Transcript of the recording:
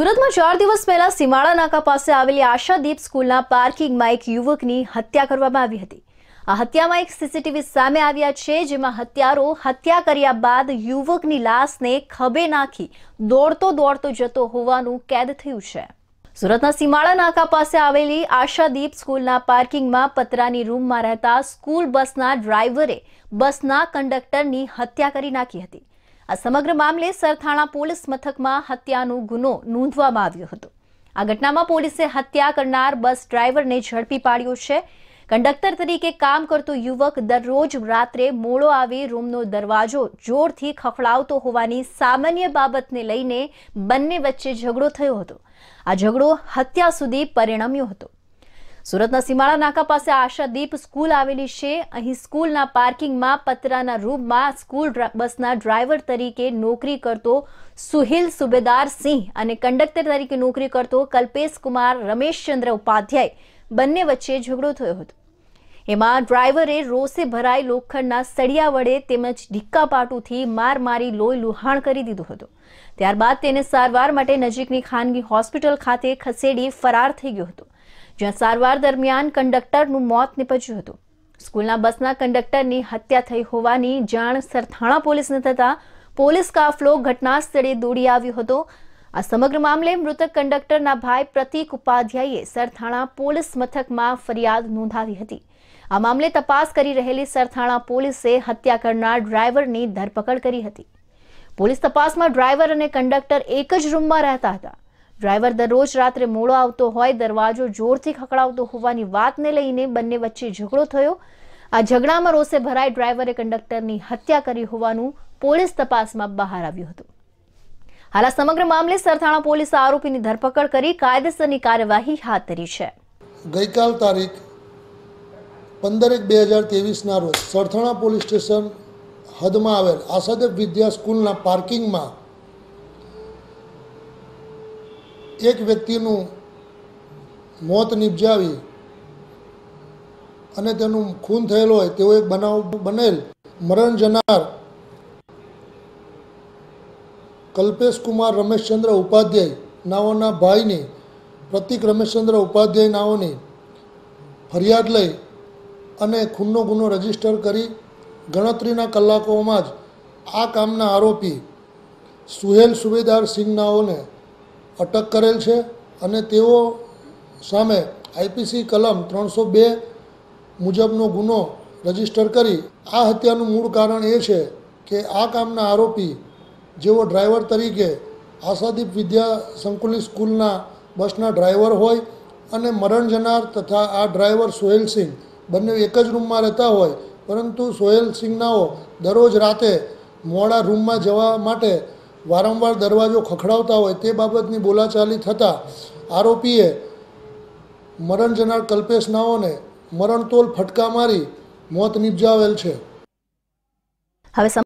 સુરતમાં ચાર દિવસ પહેલા સીમાડા નાકા પાસે આવેલી આશાદીપ સ્કૂલના પાર્કિંગમાં એક યુવકની હત્યા કરવામાં આવી હતી આ હત્યામાં એક સીસીટીવી સામે આવ્યા છે જેમાં હત્યારો હત્યા કર્યા બાદ યુવકની લાશને ખભે નાખી દોડતો દોડતો જતો હોવાનું કેદ થયું છે સુરતના સીમાળા નાકા પાસે આવેલી આશાદીપ સ્કૂલના પાર્કિંગમાં પતરાની રૂમમાં રહેતા સ્કૂલ બસના ડ્રાઈવરે બસના કંડક્ટરની હત્યા કરી નાખી હતી આ સમગ્ર મામલે સરથાણા પોલીસ મથકમાં હત્યાનો ગુનો નોંધવામાં આવ્યો હતો આ ઘટનામાં પોલીસે હત્યા કરનાર બસ ડ્રાઈવરને ઝડપી પાડ્યો છે કંડક્ટર તરીકે કામ કરતો યુવક દરરોજ રાત્રે મોડો આવી રૂમનો દરવાજો જોરથી ખફડાવતો હોવાની સામાન્ય બાબતને લઈને બંને વચ્ચે ઝઘડો થયો હતો આ ઝઘડો હત્યા સુધી પરિણમ્યો હતો સુરતના સીમાળા નાકા પાસે આશાદીપ સ્કૂલ આવેલી છે અહીં સ્કૂલના પાર્કિંગમાં પતરાના રૂપમાં સ્કૂલ બસના ડ્રાઈવર તરીકે નોકરી કરતો સુહિલ સુબેદાર સિંહ અને કંડક્ટર તરીકે નોકરી કરતો કલ્પેશ કુમાર રમેશચંદ્ર ઉપાધ્યાય બંને વચ્ચે ઝઘડો થયો હતો એમાં ડ્રાઈવરે રોષે ભરાઈ લોખંડના સળિયા વડે તેમજ ઢીક્કા પાટુથી માર મારી લોહી લુહાણ કરી દીધો હતો ત્યારબાદ તેને સારવાર માટે નજીકની ખાનગી હોસ્પિટલ ખાતે ખસેડી ફરાર થઈ ગયો હતો જ્યાં સારવાર દરમિયાન કંડક્ટરનું મોત નિપજ્યું હતું સ્કૂલના બસના કંડક્ટરની હત્યા થઈ હોવાની જાણ સરથાણા પોલીસને થતાં પોલીસ કાફલો ઘટનાસ્થળે દોડી આવ્યો હતો આ સમગ્ર મામલે મૃતક કંડક્ટરના ભાઈ પ્રતિક ઉપાધ્યાયે સરથાણા પોલીસ મથકમાં ફરિયાદ નોંધાવી હતી આ મામલે તપાસ કરી રહેલી સરથાણા પોલીસે હત્યા કરનાર ડ્રાઈવરની ધરપકડ કરી હતી પોલીસ તપાસમાં ડ્રાઈવર અને કંડક્ટર એક જ રૂમમાં રહેતા હતા ડ્રાઈવર દરરોજ રાત્રે મોડો આવતો હોય દરવાજો જોરથી ખકડાવતો હોવાની વાતને લઈને બંને વચ્ચે ઝઘડો થયો આ ઝઘડામાં રોષે ભરાઈ ડ્રાઈવરે કંડક્ટરની હત્યા કરી હોવાનું પોલીસ તપાસમાં બહાર આવ્યું હતું હાલ સમગ્ર મામલે સરથાણા પોલીસે આરોપીની ધરપકડ કરી કાયદેસરની કાર્યવાહી હાથ ધરી છે ગઈકાલ તારીખ પંદર એક બે હજાર તેવીસના રોજ સરથાણા પોલીસ સ્ટેશન હદમાં આવેલ આસાદેવ વિદ્યા સ્કૂલના પાર્કિંગમાં એક વ્યક્તિનું મોત નિપજાવી અને તેનું ખૂન થયેલ હોય તેવો એક બનાવ બનેલ મરણ જનાર કલ્પેશ કુમાર રમેશચંદ્ર ઉપાધ્યાય નાઓના ભાઈની પ્રતિક રમેશચંદ્ર ઉપાધ્યાય નાઓની ફરિયાદ લઈ અને ખૂનનો ગુનો રજીસ્ટર કરી ગણતરીના કલાકોમાં જ આ કામના આરોપી સુહેલ સુબેદાર સિંહ નાઓને અટક કરેલ છે અને તેઓ સામે આઈપીસી કલમ ત્રણસો બે મુજબનો ગુનો રજીસ્ટર કરી આ હત્યાનું મૂળ કારણ એ છે કે આ કામના આરોપી જેઓ ડ્રાઈવર તરીકે આશાદીપ વિદ્યા સંકુલિત સ્કૂલના બસના ડ્રાઈવર હોય અને મરણ જનાર તથા આ ડ્રાઈવર સોહેલસિંહ બંને એક જ રૂમમાં રહેતા હોય પરંતુ સોહેલસિંહનાઓ દરરોજ રાતે મોડા રૂમમાં જવા માટે વારંવાર દરવાજો ખખડાવતા હોય તે બાબતની બોલાચાલી થતાં આરોપીએ મરણ જનાર કલ્પેશ નાઓને મરણતોલ ફટકા મારી મોત નિપજાવેલ છે હવે